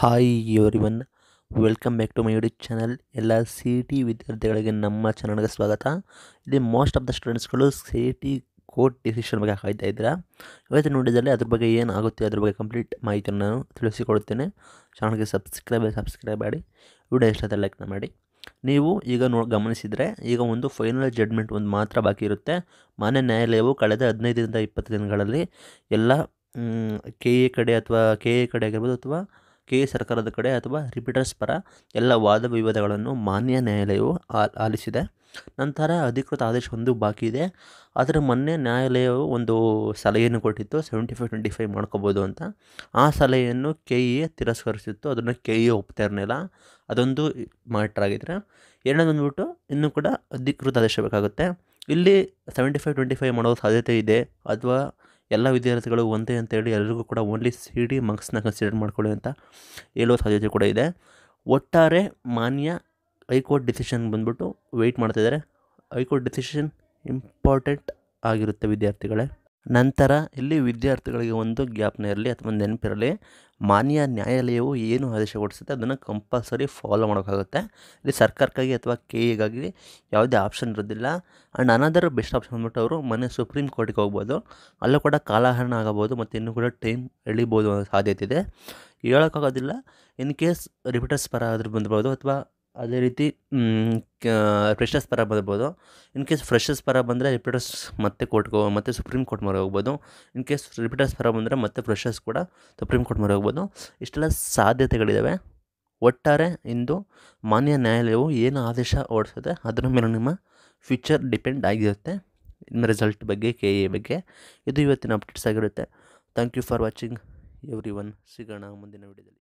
hi one welcome back to my YouTube channel ಎಲ್ಲ C T ವಿದ್ಯಾರ್ಥಿಗಳಿಗೆ ನಮ್ಮ ಚಾನಲ್ಗೆ ಸ್ವಾಗತ ಇಲ್ಲಿ ಮೋಸ್ಟ್ ಆಫ್ ದ ಸ್ಟೂಡೆಂಟ್ಸ್ಗಳು ಸಿ ಟಿ ಕೋರ್ಟ್ ಡಿಸಿಷನ್ ಬಗ್ಗೆ ಕಾಯ್ತಾ ಇದ್ದೀರಾ ಇವತ್ತು ನೋಡಿದಲ್ಲಿ ಅದ್ರ ಬಗ್ಗೆ ಏನು ಆಗುತ್ತೆ ಅದ್ರ ಬಗ್ಗೆ ಕಂಪ್ಲೀಟ್ ಮಾಹಿತಿಯನ್ನು ನಾನು ತಿಳಿಸಿಕೊಡುತ್ತೇನೆ ಚಾನಲ್ಗೆ ಸಬ್ಸ್ಕ್ರೈಬ್ ಸಬ್ಸ್ಕ್ರೈಬ್ ಮಾಡಿ ವಿಡಿಯೋ ಇಷ್ಟ ಲೈಕ್ನ ಮಾಡಿ ನೀವು ಈಗ ನೋ ಗಮನಿಸಿದರೆ ಈಗ ಒಂದು ಫೈನಲ್ ಜಡ್ಮೆಂಟ್ ಒಂದು ಮಾತ್ರ ಬಾಕಿ ಇರುತ್ತೆ ಮಾನ್ಯ ನ್ಯಾಯಾಲಯವು ಕಳೆದ ಹದಿನೈದರಿಂದ ಇಪ್ಪತ್ತು ದಿನಗಳಲ್ಲಿ ಎಲ್ಲ ಕೆ ಎ ಕಡೆ ಅಥವಾ ಕೆ ಎ ಕಡೆ ಆಗಿರ್ಬೋದು ಅಥವಾ ಕೆ ಸರ್ಕಾರದ ಕಡೆ ಅಥವಾ ರಿಪೀಟರ್ಸ್ ಪರ ಎಲ್ಲ ವಾದ ವಿವಾದಗಳನ್ನು ಮಾನ್ಯ ನ್ಯಾಯಾಲಯವು ಆಲಿಸಿದೆ ನಂತರ ಅಧಿಕೃತ ಆದೇಶ ಒಂದು ಬಾಕಿ ಇದೆ ಆದರೆ ಮೊನ್ನೆ ನ್ಯಾಯಾಲಯವು ಒಂದು ಸಲಹೆಯನ್ನು ಕೊಟ್ಟಿತ್ತು ಸೆವೆಂಟಿ ಫೈವ್ ಟ್ವೆಂಟಿ ಫೈವ್ ಮಾಡ್ಕೋಬೋದು ಅಂತ ಆ ಸಲಹೆಯನ್ನು ಕೆ ಇ ತಿರಸ್ಕರಿಸಿತ್ತು ಅದನ್ನು ಕೆ ಇ ಒಪ್ತಾ ಇರಲಿಲ್ಲ ಅದೊಂದು ಆಗಿದ್ರೆ ಎರಡನೇ ಬಂದುಬಿಟ್ಟು ಇನ್ನೂ ಕೂಡ ಅಧಿಕೃತ ಆದೇಶ ಬೇಕಾಗುತ್ತೆ ಇಲ್ಲಿ ಸೆವೆಂಟಿ ಫೈವ್ ಟ್ವೆಂಟಿ ಫೈವ್ ಮಾಡೋ ಸಾಧ್ಯತೆ ಇದೆ ಅಥವಾ ಎಲ್ಲ ವಿದ್ಯಾರ್ಥಿಗಳು ಒಂದೇ ಅಂತೇಳಿ ಎಲ್ಲರಿಗೂ ಕೂಡ ಓನ್ಲಿ ಸಿ ಡಿ ಮಾರ್ಕ್ಸ್ನ ಕನ್ಸಿಡರ್ ಮಾಡಿಕೊಳ್ಳಿ ಅಂತ ಹೇಳುವ ಸಾಧ್ಯತೆ ಕೂಡ ಇದೆ ಒಟ್ಟಾರೆ ಮಾನ್ಯ ಹೈಕೋರ್ಟ್ ಡಿಸಿಷನ್ ಬಂದ್ಬಿಟ್ಟು ವೆಯ್ಟ್ ಮಾಡ್ತಾಯಿದ್ದಾರೆ ಹೈಕೋರ್ಟ್ ಡಿಸಿಷನ್ ಇಂಪಾರ್ಟೆಂಟ್ ಆಗಿರುತ್ತೆ ವಿದ್ಯಾರ್ಥಿಗಳೇ ನಂತರ ಇಲ್ಲಿ ವಿದ್ಯಾರ್ಥಿಗಳಿಗೆ ಒಂದು ಜ್ಞಾಪನೆ ಇರಲಿ ಅಥವಾ ನೆನಪಿರಲಿ ಮಾನ್ಯ ನ್ಯಾಯಾಲಯವು ಏನು ಆದೇಶ ಕೊಡಿಸುತ್ತೆ ಅದನ್ನು ಕಂಪಲ್ಸರಿ ಫಾಲೋ ಮಾಡೋಕ್ಕಾಗುತ್ತೆ ಇಲ್ಲಿ ಸರ್ಕಾರಕ್ಕಾಗಿ ಅಥವಾ ಕೆ ಎಗಾಗಿ ಯಾವುದೇ ಆಪ್ಷನ್ ಇರೋದಿಲ್ಲ ಆ್ಯಂಡ್ ಅನದರ್ ಬೆಸ್ಟ್ ಆಪ್ಷನ್ ಬಂದ್ಬಿಟ್ಟು ಅವರು ಮನೆ ಸುಪ್ರೀಂ ಕೋರ್ಟಿಗೆ ಹೋಗ್ಬೋದು ಅಲ್ಲೂ ಕೂಡ ಕಾಲಹರಣ ಆಗಬಹುದು ಮತ್ತು ಇನ್ನೂ ಕೂಡ ಟೈಮ್ ಎಳಿಬೋದು ಅನ್ನೋ ಸಾಧ್ಯತೆ ಇದೆ ಹೇಳೋಕ್ಕಾಗೋದಿಲ್ಲ ಇನ್ ಕೇಸ್ ರಿಪೀಟರ್ಸ್ ಪರ ಆದರೂ ಬಂದ್ಬೋದು ಅಥವಾ ಅದೇ ರೀತಿ ಫ್ರೆಷರ್ಸ್ ಪರ ಬರ್ಬೋದು ಇನ್ ಕೇಸ್ ಫ್ರೆಷರ್ಸ್ ಪರ ಬಂದರೆ ರಿಪೀಟರ್ಸ್ ಮತ್ತೆ ಕೋರ್ಟ್ಗೆ ಮತ್ತೆ ಸುಪ್ರೀಂ ಕೋರ್ಟ್ ಮೊರೆ ಹೋಗ್ಬೋದು ಇನ್ ಕೇಸ್ ರಿಪೀಟರ್ಸ್ ಪರ ಬಂದರೆ ಮತ್ತೆ ಫ್ರೆಷರ್ಸ್ ಕೂಡ ಸುಪ್ರೀಂ ಕೋರ್ಟ್ ಮೊರೆ ಹೋಗ್ಬೋದು ಇಷ್ಟೆಲ್ಲ ಸಾಧ್ಯತೆಗಳಿದ್ದಾವೆ ಒಟ್ಟಾರೆ ಇಂದು ಮಾನ್ಯ ನ್ಯಾಯಾಲಯವು ಏನು ಆದೇಶ ಓಡಿಸುತ್ತೆ ಅದರ ಮೇಲೆ ನಿಮ್ಮ ಫ್ಯೂಚರ್ ಡಿಪೆಂಡ್ ಆಗಿರುತ್ತೆ ಇನ್ನು ರಿಸಲ್ಟ್ ಬಗ್ಗೆ ಕೆ ಎ ಬಗ್ಗೆ ಇದು ಇವತ್ತಿನ ಅಪ್ಡೇಟ್ಸ್ ಆಗಿರುತ್ತೆ thank you for watching everyone ಸಿಗೋಣ ಮುಂದಿನ ವಿಡಿಯೋದಲ್ಲಿ